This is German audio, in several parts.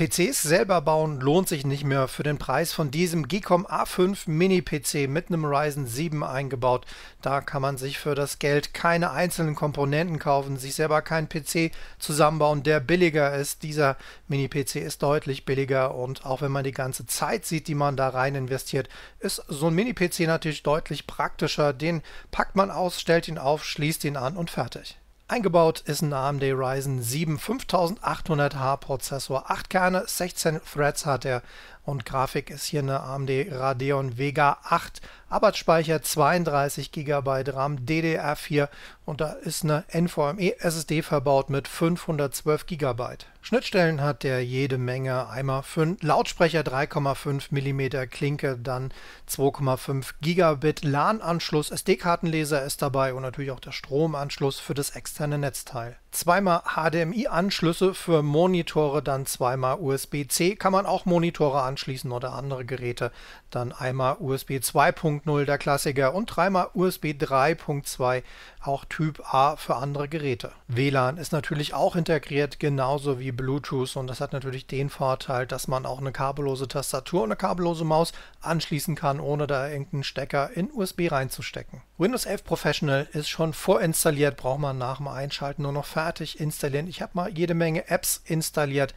PCs selber bauen lohnt sich nicht mehr für den Preis von diesem Gcom A5 Mini PC mit einem Ryzen 7 eingebaut. Da kann man sich für das Geld keine einzelnen Komponenten kaufen, sich selber keinen PC zusammenbauen, der billiger ist. Dieser Mini PC ist deutlich billiger und auch wenn man die ganze Zeit sieht, die man da rein investiert, ist so ein Mini PC natürlich deutlich praktischer. Den packt man aus, stellt ihn auf, schließt ihn an und fertig. Eingebaut ist ein AMD Ryzen 7 5800H Prozessor, 8 Kerne, 16 Threads hat er, und Grafik ist hier eine AMD Radeon Vega 8, Arbeitsspeicher 32 GB RAM DDR4 und da ist eine NVMe SSD verbaut mit 512 GB. Schnittstellen hat der jede Menge, einmal für Lautsprecher 3,5 mm Klinke, dann 2,5 Gigabit LAN-Anschluss, SD-Kartenleser ist dabei und natürlich auch der Stromanschluss für das externe Netzteil. Zweimal HDMI-Anschlüsse für Monitore, dann zweimal USB-C kann man auch Monitore anschließen anschließen oder andere Geräte. Dann einmal USB 2.0 der Klassiker und dreimal USB 3.2, auch Typ A für andere Geräte. WLAN ist natürlich auch integriert, genauso wie Bluetooth und das hat natürlich den Vorteil, dass man auch eine kabellose Tastatur und eine kabellose Maus anschließen kann, ohne da irgendeinen Stecker in USB reinzustecken. Windows 11 Professional ist schon vorinstalliert, braucht man nach dem Einschalten nur noch fertig installieren. Ich habe mal jede Menge Apps installiert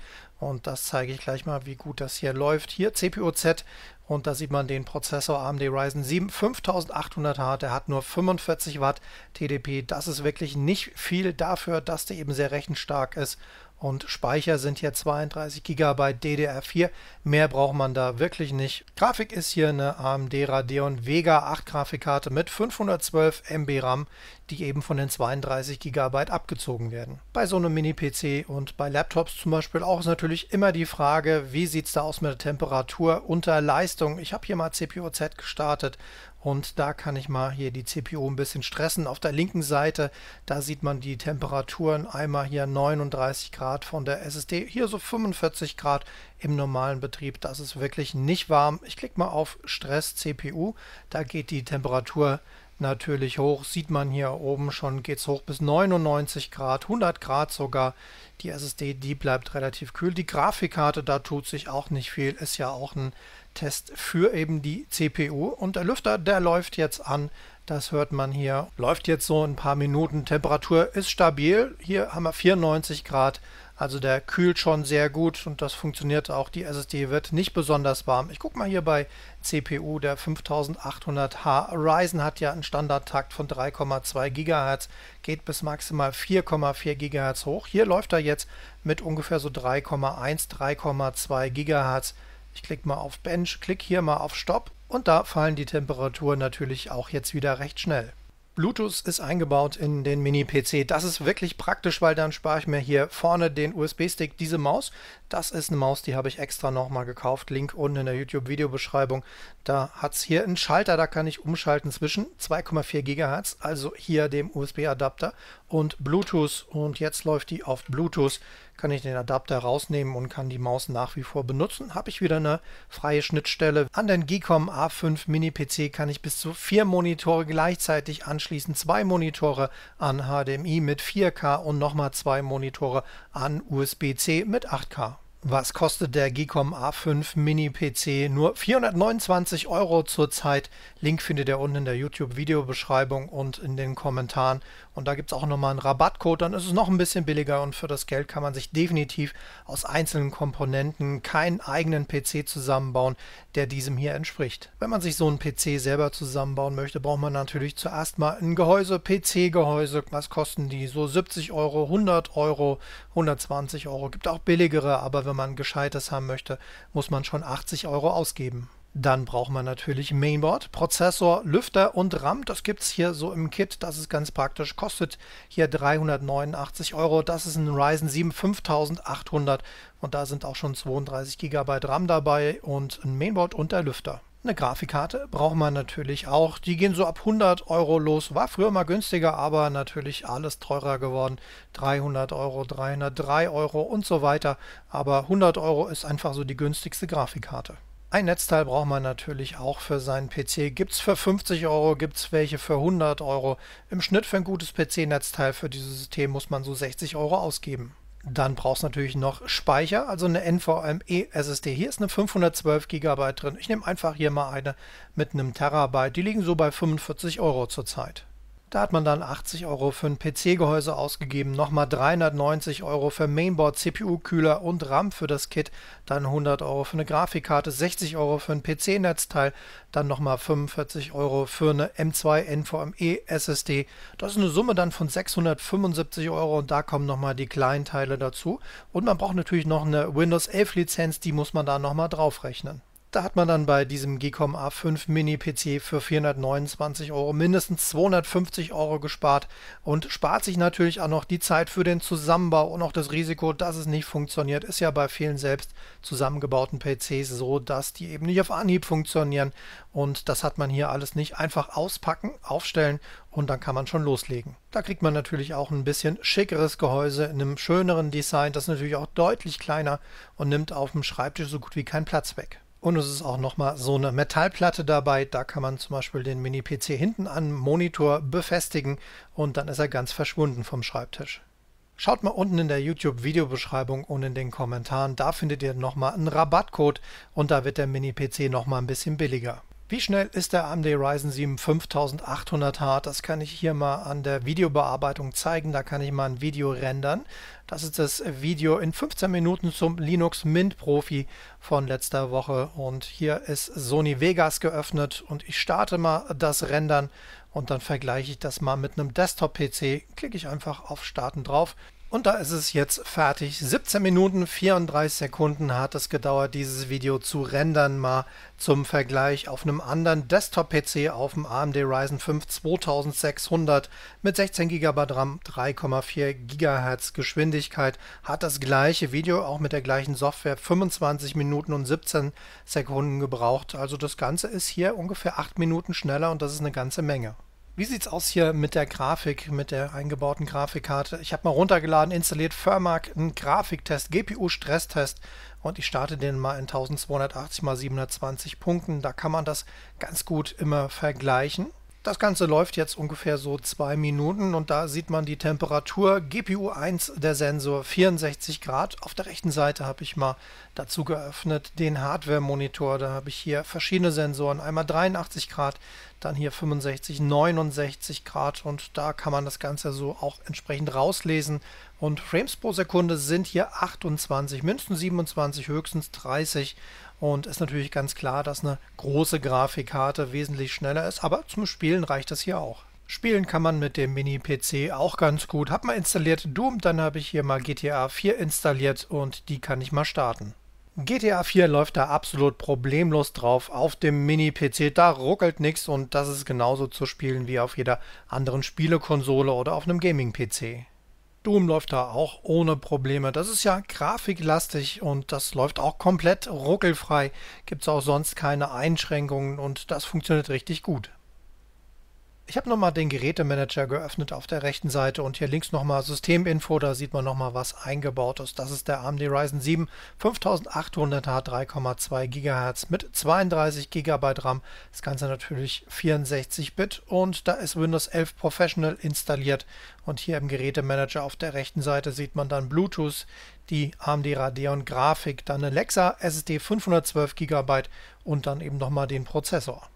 und das zeige ich gleich mal, wie gut das hier läuft. Hier CPU-Z und da sieht man den Prozessor AMD Ryzen 7 5800H, der hat nur 45 Watt TDP. Das ist wirklich nicht viel dafür, dass der eben sehr rechenstark ist und Speicher sind hier 32 GB DDR4. Mehr braucht man da wirklich nicht. Grafik ist hier eine AMD Radeon Vega 8 Grafikkarte mit 512 MB RAM, die eben von den 32 GB abgezogen werden. Bei so einem Mini-PC und bei Laptops zum Beispiel auch ist natürlich immer die Frage, wie sieht es da aus mit der Temperatur unter Leistung. Ich habe hier mal CPU-Z gestartet und da kann ich mal hier die CPU ein bisschen stressen. Auf der linken Seite, da sieht man die Temperaturen. Einmal hier 39 Grad von der SSD, hier so 45 Grad im normalen Betrieb. Das ist wirklich nicht warm. Ich klicke mal auf Stress CPU. Da geht die Temperatur natürlich hoch. Sieht man hier oben schon, geht es hoch bis 99 Grad, 100 Grad sogar. Die SSD, die bleibt relativ kühl. Die Grafikkarte, da tut sich auch nicht viel. Ist ja auch ein Test für eben die CPU. Und der Lüfter, der läuft jetzt an. Das hört man hier. Läuft jetzt so ein paar Minuten. Temperatur ist stabil. Hier haben wir 94 Grad. Also der kühlt schon sehr gut und das funktioniert auch. Die SSD wird nicht besonders warm. Ich gucke mal hier bei CPU. Der 5800H Ryzen hat ja einen Standardtakt von 3,2 GHz, geht bis maximal 4,4 GHz hoch. Hier läuft er jetzt mit ungefähr so 3,1, 3,2 GHz. Ich klicke mal auf Bench, klicke hier mal auf Stopp und da fallen die Temperaturen natürlich auch jetzt wieder recht schnell. Bluetooth ist eingebaut in den Mini-PC. Das ist wirklich praktisch, weil dann spare ich mir hier vorne den USB-Stick. Diese Maus, das ist eine Maus, die habe ich extra nochmal gekauft. Link unten in der YouTube-Videobeschreibung. Da hat es hier einen Schalter, da kann ich umschalten zwischen 2,4 GHz, also hier dem USB-Adapter und Bluetooth. Und jetzt läuft die auf Bluetooth. Kann ich den Adapter rausnehmen und kann die Maus nach wie vor benutzen. Habe ich wieder eine freie Schnittstelle. An den Gicom A5 Mini-PC kann ich bis zu vier Monitore gleichzeitig anschließen anschließend zwei Monitore an HDMI mit 4K und nochmal zwei Monitore an USB-C mit 8K. Was kostet der Gcom A5 Mini PC? Nur 429 Euro zurzeit. Link findet ihr unten in der YouTube-Videobeschreibung und in den Kommentaren. Und da gibt es auch nochmal einen Rabattcode, dann ist es noch ein bisschen billiger und für das Geld kann man sich definitiv aus einzelnen Komponenten keinen eigenen PC zusammenbauen, der diesem hier entspricht. Wenn man sich so einen PC selber zusammenbauen möchte, braucht man natürlich zuerst mal ein Gehäuse, PC-Gehäuse. Was kosten die? So 70 Euro, 100 Euro, 120 Euro. Gibt auch billigere, aber wenn wenn man Gescheites haben möchte, muss man schon 80 Euro ausgeben. Dann braucht man natürlich Mainboard, Prozessor, Lüfter und RAM. Das gibt es hier so im Kit. Das ist ganz praktisch. Kostet hier 389 Euro. Das ist ein Ryzen 7 5800 und da sind auch schon 32 GB RAM dabei und ein Mainboard und der Lüfter. Eine Grafikkarte braucht man natürlich auch. Die gehen so ab 100 Euro los. War früher mal günstiger, aber natürlich alles teurer geworden. 300 Euro, 303 Euro und so weiter. Aber 100 Euro ist einfach so die günstigste Grafikkarte. Ein Netzteil braucht man natürlich auch für seinen PC. Gibt es für 50 Euro, gibt es welche für 100 Euro. Im Schnitt für ein gutes PC-Netzteil für dieses System muss man so 60 Euro ausgeben. Dann brauchst du natürlich noch Speicher, also eine NVMe-SSD. Hier ist eine 512 GB drin. Ich nehme einfach hier mal eine mit einem Terabyte. Die liegen so bei 45 Euro zurzeit. Da hat man dann 80 Euro für ein PC-Gehäuse ausgegeben, nochmal 390 Euro für Mainboard, CPU-Kühler und RAM für das Kit, dann 100 Euro für eine Grafikkarte, 60 Euro für ein PC-Netzteil, dann nochmal 45 Euro für eine M2 NVMe SSD. Das ist eine Summe dann von 675 Euro und da kommen nochmal die kleinen Teile dazu. Und man braucht natürlich noch eine Windows 11 Lizenz, die muss man da nochmal draufrechnen. Da hat man dann bei diesem GCOM A5 Mini PC für 429 Euro mindestens 250 Euro gespart und spart sich natürlich auch noch die Zeit für den Zusammenbau und auch das Risiko, dass es nicht funktioniert, ist ja bei vielen selbst zusammengebauten PCs so, dass die eben nicht auf Anhieb funktionieren und das hat man hier alles nicht. Einfach auspacken, aufstellen und dann kann man schon loslegen. Da kriegt man natürlich auch ein bisschen schickeres Gehäuse in einem schöneren Design. Das ist natürlich auch deutlich kleiner und nimmt auf dem Schreibtisch so gut wie keinen Platz weg. Und es ist auch nochmal so eine Metallplatte dabei. Da kann man zum Beispiel den Mini-PC hinten an Monitor befestigen und dann ist er ganz verschwunden vom Schreibtisch. Schaut mal unten in der YouTube-Videobeschreibung und in den Kommentaren. Da findet ihr nochmal einen Rabattcode und da wird der Mini-PC nochmal ein bisschen billiger. Wie schnell ist der AMD Ryzen 7 5800H? Das kann ich hier mal an der Videobearbeitung zeigen. Da kann ich mal ein Video rendern. Das ist das Video in 15 Minuten zum Linux Mint Profi von letzter Woche. Und hier ist Sony Vegas geöffnet und ich starte mal das Rendern und dann vergleiche ich das mal mit einem Desktop-PC. Klicke ich einfach auf Starten drauf und da ist es jetzt fertig. 17 Minuten 34 Sekunden hat es gedauert, dieses Video zu rendern. Mal zum Vergleich auf einem anderen Desktop-PC auf dem AMD Ryzen 5 2600 mit 16 GB RAM, 3,4 GHz Geschwindigkeit hat das gleiche Video auch mit der gleichen Software 25 Minuten und 17 Sekunden gebraucht. Also das Ganze ist hier ungefähr 8 Minuten schneller und das ist eine ganze Menge. Wie sieht es aus hier mit der Grafik, mit der eingebauten Grafikkarte? Ich habe mal runtergeladen, installiert Firmark, einen Grafiktest, GPU-Stresstest und ich starte den mal in 1280 x 720 Punkten. Da kann man das ganz gut immer vergleichen. Das Ganze läuft jetzt ungefähr so zwei Minuten und da sieht man die Temperatur. GPU 1, der Sensor 64 Grad. Auf der rechten Seite habe ich mal dazu geöffnet den Hardware-Monitor. Da habe ich hier verschiedene Sensoren. Einmal 83 Grad, dann hier 65, 69 Grad und da kann man das Ganze so auch entsprechend rauslesen. Und Frames pro Sekunde sind hier 28, mindestens 27, höchstens 30 und ist natürlich ganz klar, dass eine große Grafikkarte wesentlich schneller ist, aber zum Spielen reicht das hier auch. Spielen kann man mit dem Mini-PC auch ganz gut. Hab mal installiert Doom, dann habe ich hier mal GTA 4 installiert und die kann ich mal starten. GTA 4 läuft da absolut problemlos drauf auf dem Mini-PC, da ruckelt nichts und das ist genauso zu spielen wie auf jeder anderen Spielekonsole oder auf einem Gaming-PC. Doom läuft da auch ohne Probleme. Das ist ja grafiklastig und das läuft auch komplett ruckelfrei. Gibt es auch sonst keine Einschränkungen und das funktioniert richtig gut. Ich habe nochmal den Gerätemanager geöffnet auf der rechten Seite und hier links nochmal Systeminfo, da sieht man nochmal was eingebaut ist. Das ist der AMD Ryzen 7 5800H 3,2 GHz mit 32 GB RAM. Das Ganze natürlich 64-Bit und da ist Windows 11 Professional installiert und hier im Gerätemanager auf der rechten Seite sieht man dann Bluetooth, die AMD Radeon Grafik, dann eine Lexa SSD 512 GB und dann eben nochmal den Prozessor.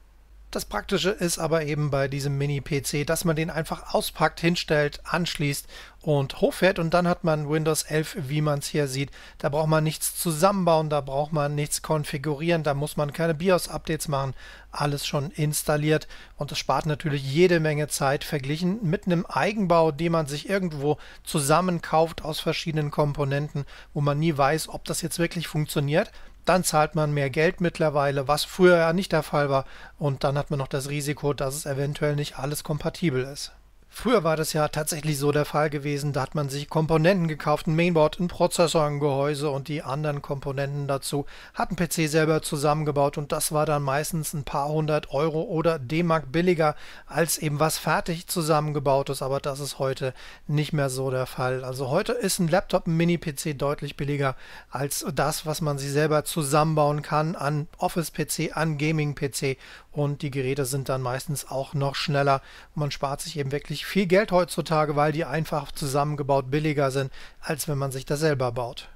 Das Praktische ist aber eben bei diesem Mini-PC, dass man den einfach auspackt, hinstellt, anschließt und hochfährt und dann hat man Windows 11, wie man es hier sieht. Da braucht man nichts zusammenbauen, da braucht man nichts konfigurieren, da muss man keine BIOS-Updates machen, alles schon installiert und das spart natürlich jede Menge Zeit verglichen mit einem Eigenbau, den man sich irgendwo zusammenkauft aus verschiedenen Komponenten, wo man nie weiß, ob das jetzt wirklich funktioniert dann zahlt man mehr Geld mittlerweile, was früher ja nicht der Fall war. Und dann hat man noch das Risiko, dass es eventuell nicht alles kompatibel ist. Früher war das ja tatsächlich so der Fall gewesen, da hat man sich Komponenten gekauft, ein Mainboard, ein Prozessor, ein Gehäuse und die anderen Komponenten dazu, hat einen PC selber zusammengebaut und das war dann meistens ein paar hundert Euro oder D-Mark billiger als eben was fertig zusammengebaut ist, aber das ist heute nicht mehr so der Fall. Also heute ist ein Laptop, ein Mini-PC deutlich billiger als das, was man sich selber zusammenbauen kann an Office-PC, an Gaming-PC und die Geräte sind dann meistens auch noch schneller. Man spart sich eben wirklich viel Geld heutzutage, weil die einfach zusammengebaut billiger sind, als wenn man sich das selber baut.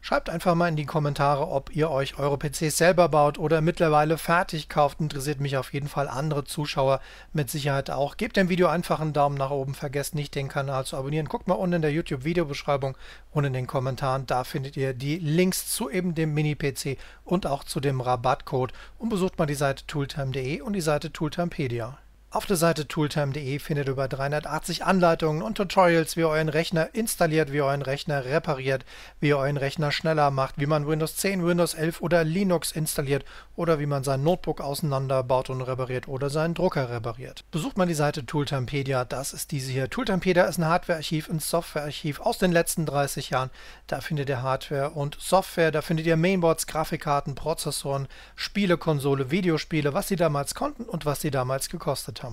Schreibt einfach mal in die Kommentare, ob ihr euch eure PCs selber baut oder mittlerweile fertig kauft. Interessiert mich auf jeden Fall andere Zuschauer mit Sicherheit auch. Gebt dem Video einfach einen Daumen nach oben, vergesst nicht den Kanal zu abonnieren. Guckt mal unten in der YouTube-Videobeschreibung und in den Kommentaren. Da findet ihr die Links zu eben dem Mini-PC und auch zu dem Rabattcode. Und besucht mal die Seite tooltime.de und die Seite tooltimepedia. Auf der Seite tooltime.de findet ihr über 380 Anleitungen und Tutorials, wie ihr euren Rechner installiert, wie ihr euren Rechner repariert, wie ihr euren Rechner schneller macht, wie man Windows 10, Windows 11 oder Linux installiert oder wie man sein Notebook auseinanderbaut und repariert oder seinen Drucker repariert. Besucht mal die Seite Tooltimepedia, das ist diese hier. Tooltimepedia ist ein Hardwarearchiv ein Softwarearchiv aus den letzten 30 Jahren. Da findet ihr Hardware und Software, da findet ihr Mainboards, Grafikkarten, Prozessoren, Spielekonsole, Videospiele, was sie damals konnten und was sie damals gekostet haben.